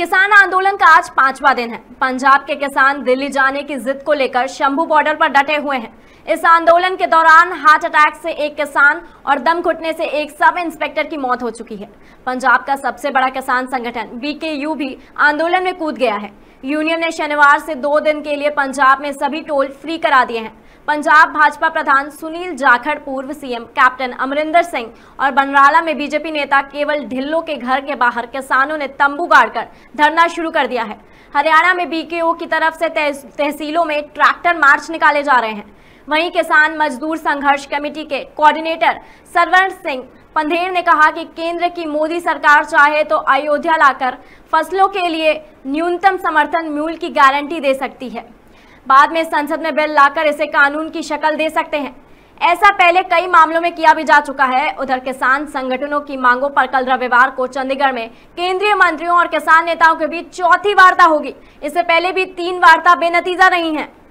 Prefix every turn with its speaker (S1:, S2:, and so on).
S1: किसान आंदोलन का आज पांचवा दिन है पंजाब के किसान दिल्ली जाने की जिद को लेकर शंभू बॉर्डर पर डटे हुए हैं इस आंदोलन के दौरान हार्ट अटैक से एक किसान और दम घुटने से एक सब इंस्पेक्टर की मौत हो चुकी है पंजाब का सबसे बड़ा किसान संगठन यू भी आंदोलन में कूद गया है यूनियन ने शनिवार से दो दिन के लिए पंजाब में सभी टोल फ्री करा दिए हैं पंजाब भाजपा प्रधान सुनील जाखड़ पूर्व सीएम कैप्टन अमरिंदर सिंह और बनराला में बीजेपी नेता केवल ढिल्लो के घर के बाहर किसानों ने तंबू गाड़कर धरना शुरू कर दिया है हरियाणा में बीकेओ की तरफ से तहसीलों में ट्रैक्टर मार्च निकाले जा रहे हैं वहीं किसान मजदूर संघर्ष कमेटी के कोऑर्डिनेटर सरवण सिंह पंधेर ने कहा कि केंद्र की मोदी सरकार चाहे तो अयोध्या लाकर फसलों के लिए न्यूनतम समर्थन मूल्य की गारंटी दे सकती है बाद में संसद में बिल लाकर इसे कानून की शक्ल दे सकते हैं ऐसा पहले कई मामलों में किया भी जा चुका है उधर किसान संगठनों की मांगों पर कल रविवार को चंडीगढ़ में केंद्रीय मंत्रियों और किसान नेताओं के बीच चौथी वार्ता होगी इससे पहले भी तीन वार्ता बेनतीजा रही हैं